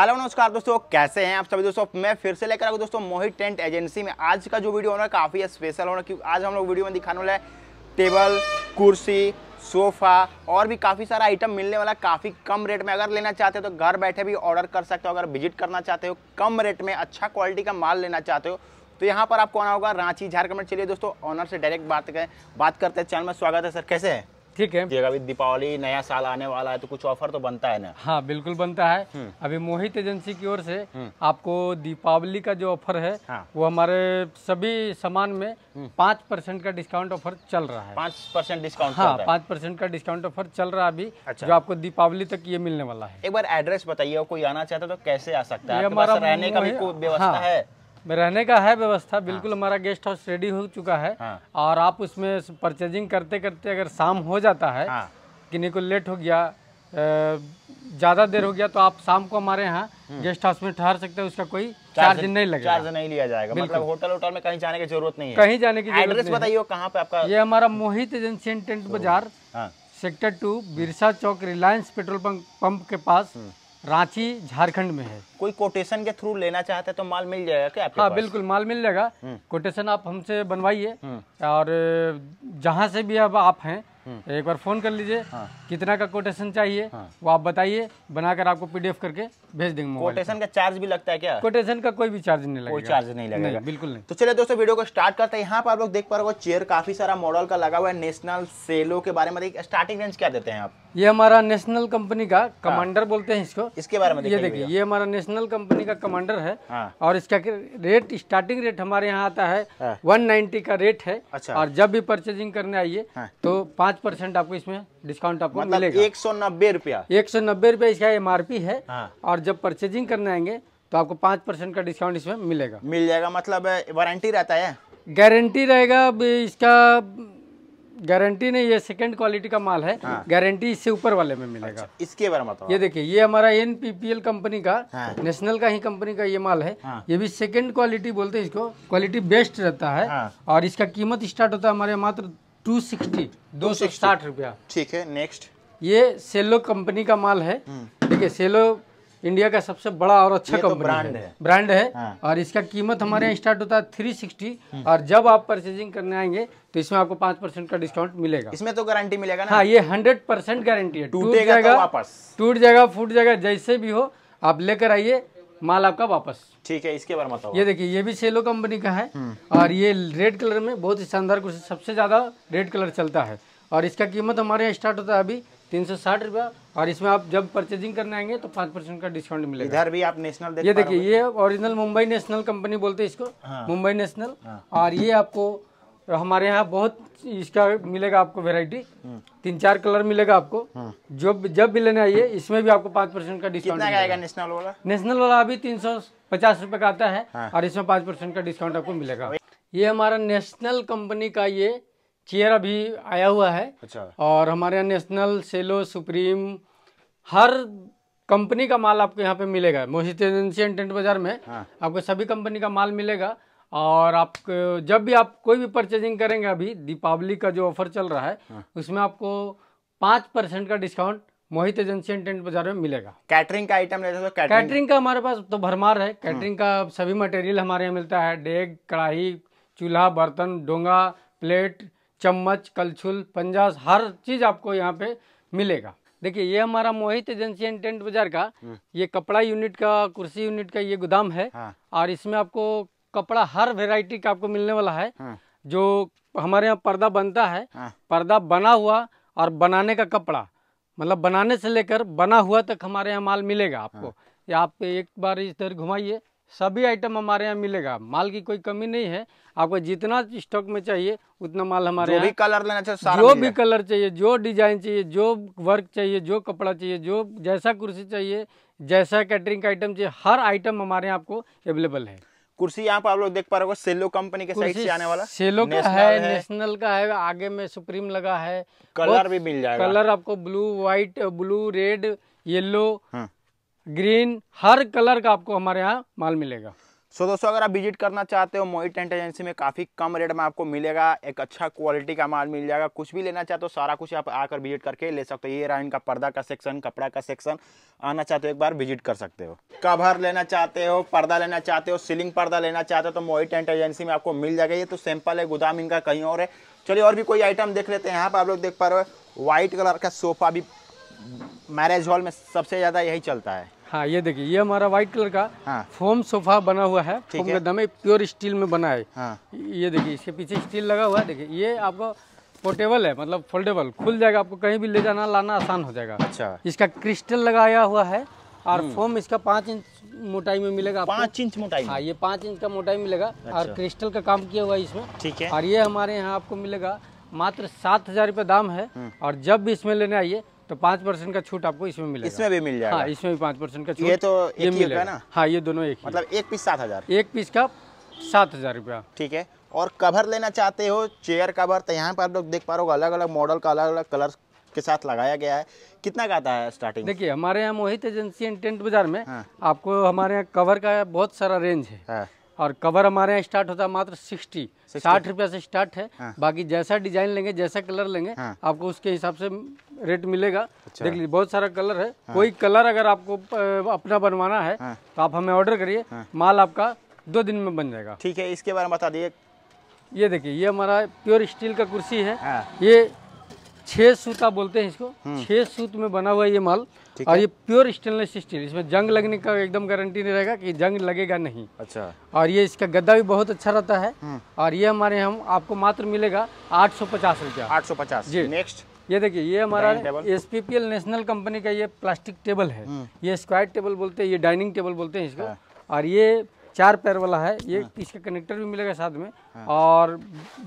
Hello नमस्कार दोस्तों कैसे हैं आप सभी दोस्तों मैं फिर से लेकर आऊँ दोस्तों मोहित टेंट एजेंसी में आज का जो वीडियो होना काफ़ी स्पेशल होना क्योंकि आज हम लोग वीडियो में दिखाने वाला है टेबल कुर्सी सोफ़ा और भी काफ़ी सारा आइटम मिलने वाला काफ़ी कम रेट में अगर लेना चाहते हो तो घर बैठे भी ऑर्डर कर सकते हो अगर विजिट करना चाहते हो कम रेट में अच्छा क्वालिटी का माल लेना चाहते हो तो यहाँ पर आपको आना होगा रांची झारखंड चलिए दोस्तों ऑनर से डायरेक्ट बात करें बात करते हैं चैनल में स्वागत है सर कैसे है ठीक है अभी दीपावली नया साल आने वाला है तो कुछ ऑफर तो बनता है ना हाँ बिल्कुल बनता है हम्म। अभी मोहित एजेंसी की ओर से हम्म। आपको दीपावली का जो ऑफर है हाँ। वो हमारे सभी सामान में हम्म। पाँच परसेंट का डिस्काउंट ऑफर चल रहा है पाँच परसेंट डिस्काउंट हाँ पाँच परसेंट का डिस्काउंट ऑफर चल रहा है अभी अच्छा। जो आपको दीपावली तक ये मिलने वाला है एक बार एड्रेस बताइए कोई आना चाहता तो कैसे आ सकता है हमारा रहने का भी व्यवस्था हाँ। है में रहने का है व्यवस्था हाँ। बिल्कुल हाँ। हमारा गेस्ट हाउस रेडी हो चुका है हाँ। और आप उसमें परचेजिंग करते करते अगर शाम हो जाता है हाँ। किन्हीं को लेट हो गया ज़्यादा देर हो गया तो आप शाम को हमारे यहाँ गेस्ट हम्म। हाउस में ठहर सकते हैं उसका कोई चार्ज नहीं लगेगा चार्ज नहीं लिया जाएगा मतलब होटल होटल में कहीं जाने की जरूरत नहीं है कहीं जाने की एड्रेस बताइए कहाँ पे आपका ये हमारा मोहित एजेंसी एंड टेंट तो, बाजार सेक्टर हाँ। Two Birsa Chowk Reliance petrol pump के पास हम्म। रांची झारखंड में है कोई कोटेशन के थ्रू लेना चाहते हैं तो माल मिल जाएगा क्या आपके हाँ पास? बिल्कुल माल मिल जाएगा कोटेशन हम्म। आप हमसे बनवाइए हम्म। और जहाँ से भी अब आप हैं हम्म। एक बार फ़ोन कर लीजिए हाँ। कितना का कोटेशन चाहिए हाँ। वो आप बताइए बनाकर आपको पीडीएफ करके भेज देंगे कोटेशन का चार्ज भी लगता है क्या कोटेशन का कोई भी चार्ज नहीं लगेगा कोई चार्ज नहीं लगेगा बिल्कुल नहीं तो चलिए दोस्तों वीडियो को स्टार्ट करते हैं यहाँ पर आप लोग देख पा रहे हो चेयर काफी सारा मॉडल का लगा हुआ है नेशनल सेलो के बारे में स्टार्टिंग रेंज क्या देते हैं आप ये हमारा नेशनल कंपनी का कमांडर हाँ। बोलते हैं इसको इसके बारे में ये देखिए ये हमारा नेशनल कंपनी का कमांडर है हाँ। और इसका रेट स्टार्टिंग रेट हमारे यहाँ आता है वन हाँ। का रेट है अच्छा। और जब भी परचेजिंग करने आइए तो पाँच परसेंट आपको इसमें डिस्काउंट आपको मतलब मिलेगा एक सौ नब्बे रुपया एक सौ नब्बे रुपया इसका एम आर पी है हाँ। और जब परचेजिंग करने आएंगे तो आपको पाँच परसेंट का डिस्काउंट इसमें मिलेगा मिल जाएगा मतलब वारंटी रहता है गारंटी रहेगा इसका गारंटी नहीं ये सेकंड क्वालिटी का माल है हाँ। गारंटी इससे ऊपर वाले में मिलेगा अच्छा, इसके बारे में ये देखिए ये हमारा एन कंपनी का हाँ। नेशनल का ही कंपनी का ये माल है हाँ। ये भी सेकंड क्वालिटी बोलते हैं इसको क्वालिटी बेस्ट रहता है हाँ। और इसका कीमत स्टार्ट होता है हमारे मात्र टू सिक्सटी दो सौ साठ रुपया ठीक है नेक्स्ट ये सेलो कंपनी का माल है हम्म। देखिए सेलो इंडिया का सबसे बड़ा और अच्छा कंपनी तो ब्रांड है, है। ब्रांड है हाँ। और इसका कीमत हमारे यहाँ स्टार्ट हम्म। होता है थ्री हम्म। सिक्सटी और जब आप परचेजिंग करने आएंगे तो इसमें आपको पांच परसेंट का डिस्काउंट मिलेगा इसमें तो गारंटी मिलेगा ना हाँ ये हंड्रेड परसेंट गारंटी है टूट जाएगा तो टूट जाएगा फूट जाएगा जैसे भी हो आप लेकर आइए माल आपका वापस ठीक है इसके बारे में बताओ ये देखिए ये भी सेलो कंपनी का है हम्म। और ये रेड कलर में बहुत ही शानदार कुछ सबसे ज़्यादा रेड कलर चलता है और इसका कीमत हमारे यहाँ स्टार्ट होता है अभी तीन सौ साठ रुपया और इसमें आप जब परचेजिंग करने आएंगे तो पांच परसेंट का डिस्काउंट मिलेगा इधर भी आप नेशनल ये देखिए ये ओरिजिनल मुंबई नेशनल कंपनी बोलते हैं इसको मुंबई हाँ। नेशनल हाँ। और ये आपको हमारे यहाँ बहुत इसका मिलेगा आपको वेरायटी हम्म। तीन चार कलर मिलेगा आपको हम्म। जो जब भी लेने आइए इसमें भी आपको पाँच परसेंट का डिस्काउंट नेशनल वाला नेशनल वाला अभी तीन सौ पचास रुपए का आता है हाँ। और इसमें पाँच परसेंट का डिस्काउंट आपको मिलेगा ये हमारा नेशनल कंपनी का ये चेयर अभी आया हुआ है अच्छा। और हमारे यहाँ नेशनल सेलो सुप्रीम हर कंपनी का माल आपको यहाँ पे मिलेगा मोहित एजेंसी एंटेंट टेंट बाजार में हाँ। आपको सभी कंपनी का माल मिलेगा और आप जब भी आप कोई भी परचेजिंग करेंगे अभी दीपावली का जो ऑफर चल रहा है हाँ। उसमें आपको पाँच परसेंट का discount Mohit agency and tent बाजार में मिलेगा कैटरिंग का आइटम है तो कैटरिंग, कैटरिंग का हमारे पास तो भरमार है कैटरिंग हाँ। का सभी मटेरियल हमारे यहाँ मिलता है डेग कढ़ाई चूल्हा बर्तन डोंगा प्लेट चम्मच कलछुल पंजास हर चीज आपको यहाँ पे मिलेगा देखिए ये हमारा मोहित एजेंसी एंड टेंट बाजार का हाँ। ये कपड़ा यूनिट का कुर्सी यूनिट का ये गोदाम है हाँ। और इसमें आपको कपड़ा हर वेराइटी का आपको मिलने वाला है हाँ। जो हमारे यहाँ पर्दा बनता है हाँ। पर्दा बना हुआ और बनाने का कपड़ा मतलब बनाने से लेकर बना हुआ तक हमारे यहाँ माल मिलेगा आपको हाँ। या आप एक बार इस तरह घुमाइए सभी आइटम हमारे यहाँ मिलेगा माल की कोई कमी नहीं है आपको जितना स्टॉक में चाहिए उतना माल हमारे यहाँ जो भी कलर लेना चाहिए जो भी कलर चाहिए जो डिजाइन चाहिए जो वर्क चाहिए जो कपड़ा चाहिए जो जैसा कुर्सी चाहिए जैसा कैटरिंग का आइटम चाहिए हर आइटम हमारे यहाँ आपको अवेलेबल है कुर्सी यहाँ पर आप लोग देख पा रहे हो सेलो कंपनी के साइड से आने वाला सेलो का है, नेशनल का है आगे में सुप्रीम लगा है कलर भी मिल जाएगा कलर आपको blue white blue red yellow green हर कलर का आपको हमारे यहाँ माल मिलेगा सो so, दोस्तों अगर आप विजिट करना चाहते हो मोई टेंट एजेंसी में काफ़ी कम रेट में आपको मिलेगा एक अच्छा क्वालिटी का माल मिल जाएगा कुछ भी लेना चाहते हो सारा कुछ आप आकर विजिट करके ले सकते हो ये रहा इनका पर्दा का सेक्शन कपड़ा का सेक्शन आना चाहते हो एक बार विजिट कर सकते हो कवर लेना चाहते हो पर्दा लेना चाहते हो सीलिंग पर्दा लेना चाहते हो तो मोई टेंट एजेंसी में आपको मिल जाएगा ये तो सैंपल है गोदाम इनका कहीं और है चलिए और भी कोई आइटम देख लेते हैं यहाँ पर आप लोग देख पा रहे हो व्हाइट कलर का सोफा भी मैरिज हॉल में सबसे ज़्यादा यही चलता है हाँ ये देखिए ये हमारा व्हाइट कलर का हाँ। फोम सोफा बना हुआ है फोम का दम प्योर स्टील में बना है हाँ। ये देखिए इसके पीछे स्टील लगा हुआ है देखिए ये आपको पोर्टेबल है मतलब फोल्डेबल खुल जाएगा आपको कहीं भी ले जाना लाना आसान हो जाएगा अच्छा इसका क्रिस्टल लगाया हुआ है और फोम हम्म। इसका पाँच इंच मोटाई में मिलेगा पाँच इंच मोटाई हाँ ये पाँच इंच का मोटाई मिलेगा और क्रिस्टल अच्छा। का काम किया हुआ है इसमें ठीक है और ये हमारे यहाँ आपको मिलेगा मात्र सात हजार रूपए दाम है हम्म। और जब भी इसमें लेने आइए तो पाँच परसेंट का छूट आपको इसमें मिलेगा इसमें भी मिल जाएगा हाँ इसमें भी पाँच परसेंट का छूट ये तो ये मिलेगा ना हाँ ये दोनों एक मतलब एक पीस सात हज़ार एक पीस का सात हज़ार रुपया ठीक है और कवर लेना चाहते हो चेयर कवर तो यहाँ पर आप लोग देख पा रहे हो अलग अलग मॉडल का अलग अलग कलर के साथ लगाया गया है कितना का आता है स्टार्टिंग देखिए हमारे यहाँ मोहित एजेंसी एंड टेंट बाजार में हाँ। आपको हमारे यहाँ कवर का बहुत सारा रेंज है हाँ। और कवर हमारे यहाँ स्टार्ट होता है मात्र सिक्सटी साठ रुपया से स्टार्ट है हाँ। बाकी जैसा डिजाइन लेंगे जैसा कलर लेंगे हाँ। आपको उसके हिसाब से रेट मिलेगा अच्छा। देख लीजिए बहुत सारा कलर है हाँ। कोई कलर अगर आपको अपना बनवाना है हाँ। तो आप हमें ऑर्डर करिए हाँ। माल आपका दो दिन में बन जाएगा ठीक है इसके बारे में बता दिए ये देखिए ये हमारा प्योर स्टील का कुर्सी है हाँ। ये सूत आप बोलते हैं इसको हम्म। छह सूत में बना हुआ ये माल और ये प्योर स्टेनलेस स्टील इसमें जंग लगने का एकदम गारंटी नहीं रहेगा कि जंग लगेगा नहीं अच्छा और ये इसका गद्दा भी बहुत अच्छा रहता है हम्म। और ये हमारे हम आपको मात्र मिलेगा आठ सौ पचास रूपया आठ सौ पचास जी नेक्स्ट ये देखिए ये हमारा एस नेशनल कंपनी का ये प्लास्टिक टेबल है हम्म। ये स्क्वायर टेबल बोलते हैं ये डाइनिंग टेबल बोलते हैं इसका हाँ। और ये चार पैर वाला है ये हाँ। इसका कनेक्टर भी मिलेगा साथ में हाँ। और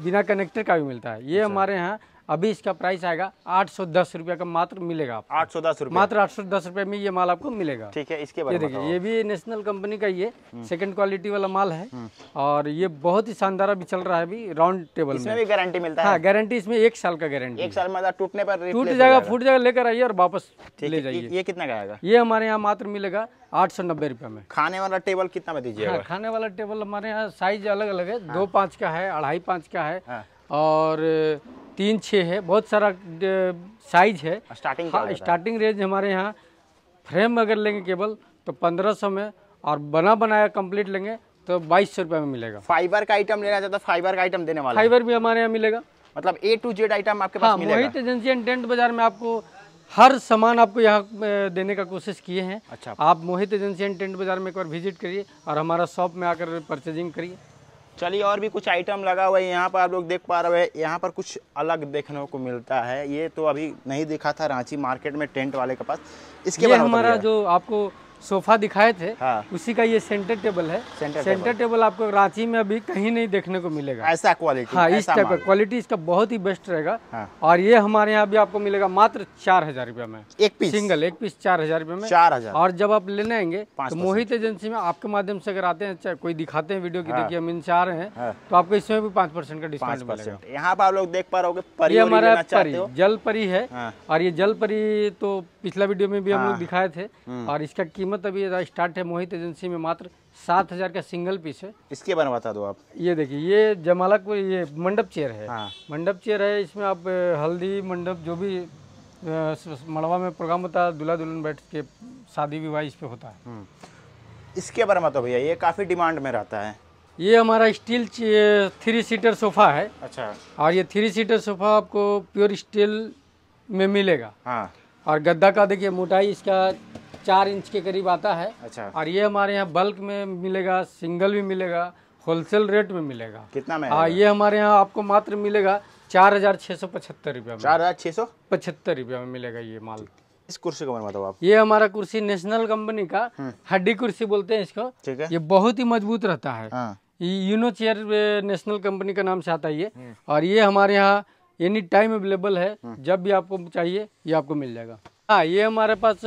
बिना कनेक्टर का भी मिलता है ये अच्छा। हमारे यहाँ अभी इसका प्राइस आएगा आठ सौ दस रुपया का मात्र मिलेगा आठ सौ दस मात्र आठ सौ दस रुपये में ये माल आपको मिलेगा ठीक है इसके बारे देखिए ये भी नेशनल कंपनी का ये सेकंड क्वालिटी वाला माल है हम्म। और ये बहुत ही शानदार अभी चल रहा है अभी राउंड टेबल इसमें भी गारंटी मिलता है हाँ गारंटी इसमें एक साल का गारंटी एक साल मतलब टूटने पर टूट जाएगा फूट जाएगा लेकर आइए और वापस ले जाइए ये कितना का आएगा ये हमारे यहाँ मात्र मिलेगा आठ सौ नब्बे रुपये में खाने वाला टेबल कितना में दीजिए हाँ, खाने वाला टेबल हमारे यहाँ साइज अलग अलग है हाँ। दो पाँच का है अढ़ाई पाँच का है हाँ। और तीन छः है बहुत सारा साइज है स्टार्टिंग हाँ स्टार्टिंग रेंज हमारे यहाँ फ्रेम अगर लेंगे केबल तो पंद्रह सौ में और बना बनाया कंप्लीट लेंगे तो बाईस सौ रुपये में मिलेगा फाइबर का आइटम लेना चाहता फाइबर का आइटम देने वाला फाइबर भी हमारे यहाँ मिलेगा मतलब ए टू जेड आइटम आपके पास हाँ, मिलेगा मोहित एजेंसी एंड टेंट बाजार में आपको हर सामान आपको यहाँ देने का कोशिश किए हैं अच्छा आप मोहित एजेंसी एंड टेंट बाजार में एक बार विजिट करिए और हमारा शॉप में आकर परचेजिंग करिए चलिए और भी कुछ आइटम लगा हुआ है यहाँ पर आप लोग देख पा रहे हैं यहाँ पर कुछ अलग देखने को मिलता है ये तो अभी नहीं दिखा था रांची मार्केट में टेंट वाले के पास इसके बाद हमारा जो आपको सोफा दिखाए थे हाँ। उसी का ये सेंटर टेबल है सेंटर, सेंटर टेबल।, टेबल आपको रांची में अभी कहीं नहीं देखने को मिलेगा ऐसा क्वालिटी हाँ इस टाइप का क्वालिटी इसका बहुत ही बेस्ट रहेगा हाँ। और ये हमारे यहाँ भी आपको मिलेगा मात्र चार हजार रूपया में एक पीस सिंगल एक पीस चार हजार रूपया में चार हजार और जब आप लेने आएंगे तो मोहित एजेंसी में आपके माध्यम से अगर आते हैं अच्छा, कोई दिखाते हैं वीडियो की हाँ। देखिए हम इनसे आ रहे हैं हाँ। तो आपको इसमें भी पाँच परसेंट का डिस्काउंट मिलेगा यहाँ पर आप लोग देख पा रहे ये हमारा परी जल परी है हाँ। और ये जल परी तो पिछला वीडियो में भी हम लोग दिखाए थे हम्म। और इसका कीमत कीमत अभी स्टार्ट है मोहित एजेंसी में मात्र सात हज़ार का सिंगल पीस है इसके बारे में बता दो आप ये देखिए ये जमाला को ये मंडप चेयर है हाँ। मंडप चेयर है इसमें आप हल्दी मंडप जो भी मड़वा में प्रोग्राम होता है दूल्हा दुल्हन बैठ के शादी विवाह इस पे होता है हम्म। इसके बारे में तो भैया ये काफ़ी डिमांड में रहता है ये हमारा स्टील थ्री सीटर सोफ़ा है अच्छा और ये थ्री सीटर सोफ़ा आपको प्योर स्टील में मिलेगा हाँ और गद्दा का देखिए मोटाई इसका चार इंच के करीब आता है अच्छा और ये हमारे यहाँ बल्क में मिलेगा सिंगल भी मिलेगा होलसेल रेट में मिलेगा कितना में हाँ, ये हमारे यहाँ आपको मात्र मिलेगा चार हजार छह सौ पचहत्तर रुपया में चार हजार छह सौ पचहत्तर रुपया में मिलेगा ये माल इस कुर्सी का बनवाता आप ये हमारा कुर्सी नेशनल कंपनी का हम्म। हड्डी कुर्सी बोलते हैं इसको ठीक है ये बहुत ही मजबूत रहता है यूनो चेयर नेशनल कंपनी का नाम से आता है ये हम्म। और ये हमारे यहाँ एनी टाइम अवेलेबल है हम्म। जब भी आपको चाहिए ये आपको मिल जाएगा हाँ ये हमारे पास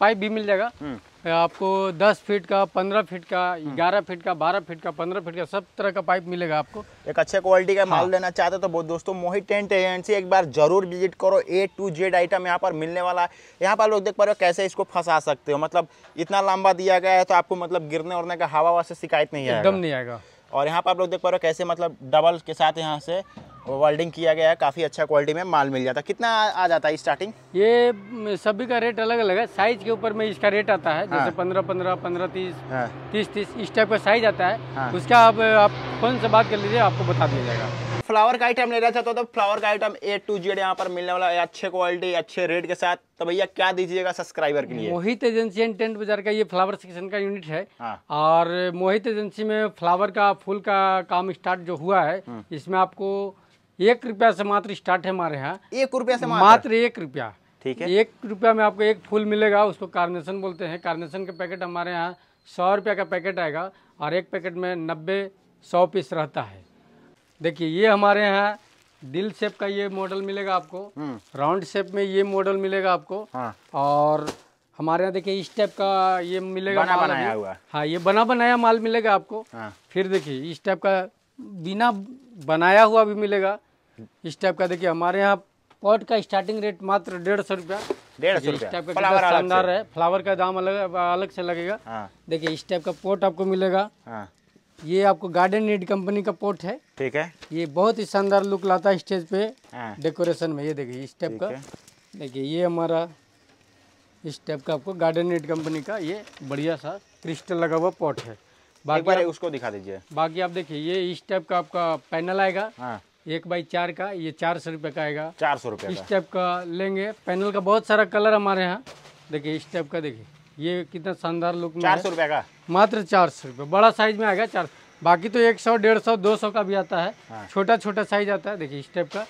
पाइप भी मिल जाएगा हम्म। आपको 10 फीट का 15 फीट का 11 हम्म। फीट का 12 फीट का 15 फीट का सब तरह का पाइप मिलेगा आपको एक अच्छे क्वालिटी का माल लेना हाँ। चाहते तो बहुत दोस्तों मोहित टेंट एजेंसी एक बार जरूर विजिट करो ए टू जेड आइटम यहाँ पर मिलने वाला है यहाँ पर लोग देख पा रहे हो कैसे इसको फंसा सकते हो मतलब इतना लंबा दिया गया है तो आपको मतलब गिरने उड़ने का हवा हवा से शिकायत नहीं आएगा एकदम नहीं आएगा और यहाँ पर आप लोग देख पा रहे हो कैसे मतलब डबल के साथ यहाँ से वेल्डिंग किया गया है काफ़ी अच्छा क्वालिटी में माल मिल जाता है कितना आ जाता है स्टार्टिंग ये सभी का रेट अलग अलग है साइज के ऊपर में इसका रेट आता है जैसे हाँ। पंद्रह पंद्रह पंद्रह तीस हाँ। तीस तीस इस टाइप का साइज आता है हाँ। उसका आप आप फोन से बात कर लीजिए आपको बता दिया जाएगा फ्लावर का आइटम लेना चाहता तो फ्लावर का आइटम ए टू जेड यहाँ पर मिलने वाला है अच्छे क्वालिटी अच्छे रेट के साथ तो भैया क्या दीजिएगा सब्सक्राइबर के लिए मोहित एजेंसी एंड टेंट बाजार का ये फ्लावर सेक्शन का यूनिट है हाँ। और मोहित एजेंसी में फ्लावर का फूल का काम स्टार्ट जो हुआ है हम्म। इसमें आपको एक रुपया से मात्र स्टार्ट है हमारे यहाँ एक रुपया से मात्र एक रुपया ठीक है एक रुपया में आपको एक फूल मिलेगा उसको कार्नेशन बोलते हैं कार्नेशन का पैकेट हमारे यहाँ सौ रुपया का पैकेट आएगा और एक पैकेट में नब्बे सौ पीस रहता है देखिए ये हमारे यहाँ दिल शेप का ये मॉडल मिलेगा आपको राउंड हम्म। शेप में ये मॉडल मिलेगा आपको हाँ। और हमारे यहाँ देखिए इस टाइप का ये मिलेगा बना बनाया हुआ हाँ ये बना बनाया माल मिलेगा आपको हाँ। फिर देखिए इस टाइप का बिना बनाया हुआ भी मिलेगा इस टाइप का देखिए हमारे यहाँ पॉट का स्टार्टिंग रेट मात्र डेढ़ सौ रुपया डेढ़ सौ का फ्लावर शानदार है फ्लावर का दाम अलग अलग से लगेगा देखिये हाँ। देखिए इस टाइप का पोर्ट आपको मिलेगा हाँ। ये आपको गार्डन नीड कंपनी का पॉट है ठीक है ये बहुत ही शानदार लुक लाता है स्टेज पे डेकोरेशन हाँ। में ये देखिए इस टाइप का देखिए ये हमारा इस टाइप का आपको गार्डन नीड कंपनी का ये बढ़िया सा क्रिस्टल लगा हुआ पॉट है बाकी उसको दिखा दीजिए बाकी आप देखिए ये इस टाइप का आपका पैनल आएगा एक बाई चार का ये चार सौ रुपये का आएगा चार सौ रुपये इस टाइप का लेंगे पैनल का बहुत सारा कलर हमारे यहाँ देखिए इस टाइप का देखिए ये कितना शानदार लुक में चार सौ रुपये का मात्र चार सौ रुपये बड़ा साइज में आएगा चार बाकी तो एक सौ डेढ़ सौ दो सौ का भी आता है हाँ। छोटा छोटा साइज आता है देखिए इस टाइप का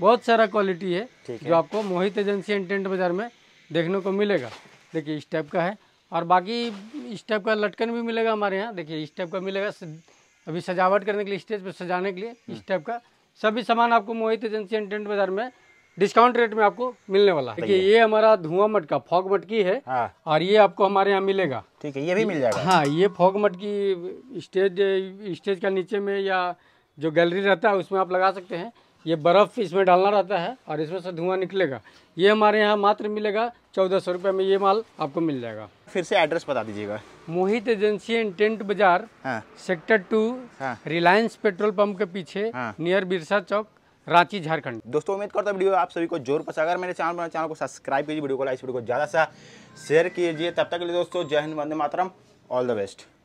बहुत सारा क्वालिटी है जो आपको मोहित एजेंसी एंड टेंट बाजार में देखने को मिलेगा देखिए इस टाइप का है और बाकी इस टाइप का लटकन भी मिलेगा हमारे यहाँ देखिए इस टाइप का मिलेगा अभी सजावट करने के लिए स्टेज पर सजाने के लिए इस टाइप का सभी सामान आपको मोहित एजेंसी एंड टेंट बाजार में डिस्काउंट रेट में आपको मिलने वाला है देखिए ये हमारा धुआं मटका फॉग मटकी है हाँ। और ये आपको हमारे यहाँ मिलेगा ठीक है ये भी मिल जाएगा हाँ ये फॉग मटकी स्टेज स्टेज का नीचे में या जो गैलरी रहता है उसमें आप लगा सकते हैं ये बर्फ़ इसमें डालना रहता है और इसमें से धुआं निकलेगा ये हमारे यहाँ मात्र मिलेगा चौदह सौ रुपये में ये माल आपको मिल जाएगा फिर से एड्रेस बता दीजिएगा मोहित एजेंसी एंड टेंट बाजार हाँ। सेक्टर टू हाँ। रिलायंस पेट्रोल पंप के पीछे हाँ। नियर बिरसा चौक रांची झारखंड दोस्तों उम्मीद करता हूँ वीडियो आप सभी को जोर पसंद अगर मेरे चैनल पर चैनल को सब्सक्राइब कीजिए वीडियो को लाइक वीडियो को ज़्यादा सा शेयर कीजिए तब तक के लिए दोस्तों जय हिंद वंदे मातरम ऑल द बेस्ट